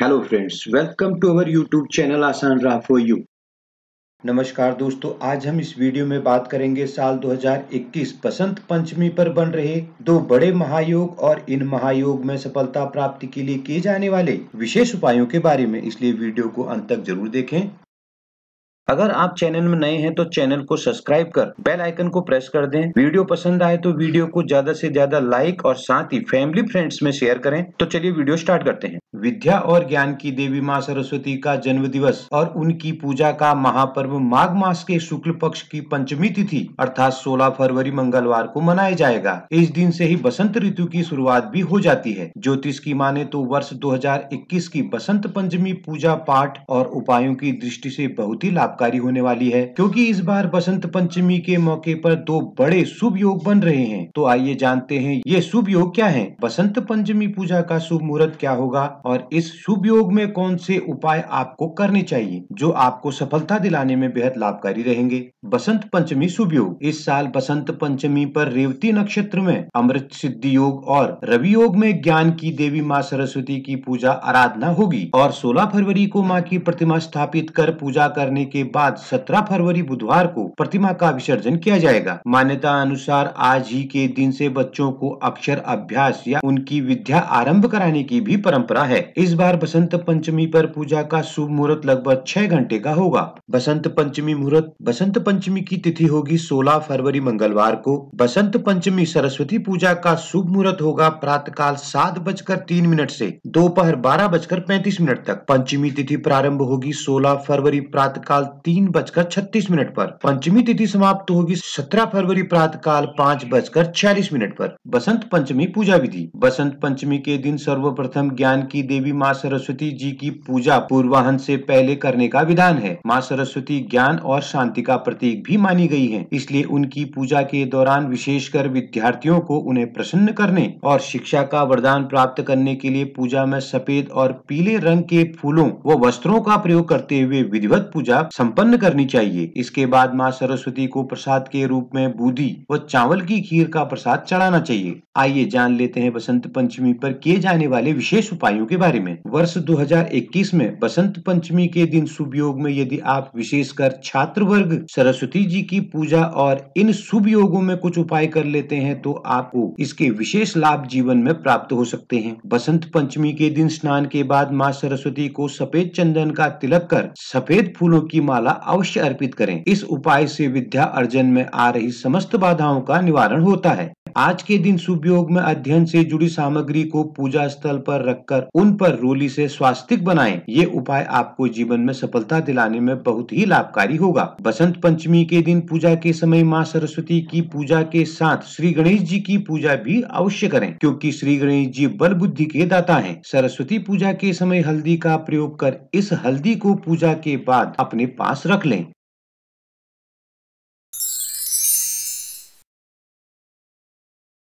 Hello friends welcome to our YouTube channel Aasan Raah for you नमस्कार दोस्तों आज हम इस वीडियो में बात करेंगे साल 2021 बसंत पंचमी पर बन रहे दो बड़े महायोग और इन महायोग में सफलता प्राप्ति के लिए किए जाने वाले विशेष उपायों के बारे में इसलिए वीडियो को अंत तक जरूर देखें अगर आप चैनल में नए हैं तो चैनल को सब्सक्राइब कर बेल आइकन को प्रेस कर दें वीडियो पसंद आए तो वीडियो को ज्यादा से ज्यादा लाइक और साथ ही फैमिली फ्रेंड्स में शेयर करें तो चलिए वीडियो स्टार्ट करते हैं विद्या और ज्ञान की देवी माँ सरस्वती का जन्म दिवस और उनकी पूजा का महापर्व माघ मास के शुक्ल पक्ष की पंचमी तिथि अर्थात 16 फरवरी मंगलवार को मनाया जाएगा इस दिन से ही बसंत ऋतु की शुरुआत भी हो जाती है ज्योतिष की माने तो वर्ष 2021 की बसंत पंचमी पूजा पाठ और उपायों की दृष्टि से बहुत ही लाभकारी होने वाली है क्योंकि इस बार बसंत पंचमी के मौके पर दो बड़े शुभ योग बन रहे हैं तो आइए जानते हैं ये शुभ योग क्या है बसंत पंचमी पूजा का शुभ मुहूर्त क्या होगा और इस शुभ योग में कौन से उपाय आपको करने चाहिए जो आपको सफलता दिलाने में बेहद लाभकारी रहेंगे बसंत पंचमी शुभ योग इस साल बसंत पंचमी पर रेवती नक्षत्र में अमृत सिद्धि योग और रवि योग में ज्ञान की देवी माँ सरस्वती की पूजा आराधना होगी और 16 फरवरी को माँ की प्रतिमा स्थापित कर पूजा करने के बाद 17 फरवरी बुधवार को प्रतिमा का विसर्जन किया जाएगा मान्यता अनुसार आज ही के दिन से बच्चों को अक्षर अभ्यास या उनकी विद्या आरंभ कराने की भी परंपरा है है इस बार बसंत पंचमी पर पूजा का शुभ मुहूर्त लगभग छह घंटे का होगा बसंत पंचमी मुहूर्त बसंत पंचमी की तिथि होगी 16 फरवरी मंगलवार को बसंत पंचमी सरस्वती पूजा का शुभ मुहूर्त होगा प्रातः काल सात बजकर तीन मिनट से दोपहर बारह बजकर पैंतीस मिनट तक पंचमी तिथि प्रारंभ होगी 16 फरवरी प्रातः काल तीन बजकर छत्तीस मिनट पर पंचमी तिथि समाप्त होगी 17 फरवरी प्रातः काल पाँच बजकर छियालीस मिनट पर बसंत पंचमी पूजा विधि बसंत पंचमी के दिन सर्वप्रथम ज्ञान की देवी माँ सरस्वती जी की पूजा पूर्वाहन से पहले करने का विधान है माँ सरस्वती ज्ञान और शांति का प्रतीक भी मानी गई है इसलिए उनकी पूजा के दौरान विशेषकर विद्यार्थियों को उन्हें प्रसन्न करने और शिक्षा का वरदान प्राप्त करने के लिए पूजा में सफेद और पीले रंग के फूलों व वस्त्रों का प्रयोग करते हुए विधिवत पूजा सम्पन्न करनी चाहिए इसके बाद माँ सरस्वती को प्रसाद के रूप में बूदी व चावल की खीर का प्रसाद चढ़ाना चाहिए आइए जान लेते हैं बसंत पंचमी पर किए जाने वाले विशेष उपायों के बारे में वर्ष 2021 में बसंत पंचमी के दिन शुभ योग में यदि आप विशेषकर छात्र वर्ग सरस्वती जी की पूजा और इन शुभ योगों में कुछ उपाय कर लेते हैं तो आपको इसके विशेष लाभ जीवन में प्राप्त हो सकते हैं बसंत पंचमी के दिन स्नान के बाद माँ सरस्वती को सफेद चंदन का तिलक कर सफेद फूलों की माला अवश्य अर्पित करें इस उपाय से विद्या अर्जन में आ रही समस्त बाधाओं का निवारण होता है आज के दिन सुपयोग में अध्ययन से जुड़ी सामग्री को पूजा स्थल पर रखकर उन पर रोली से स्वास्तिक बनाएं। ये उपाय आपको जीवन में सफलता दिलाने में बहुत ही लाभकारी होगा बसंत पंचमी के दिन पूजा के समय माँ सरस्वती की पूजा के साथ श्री गणेश जी की पूजा भी अवश्य करें क्योंकि श्री गणेश जी बल बुद्धि के दाता हैं। सरस्वती पूजा के समय हल्दी का प्रयोग कर इस हल्दी को पूजा के बाद अपने पास रख लें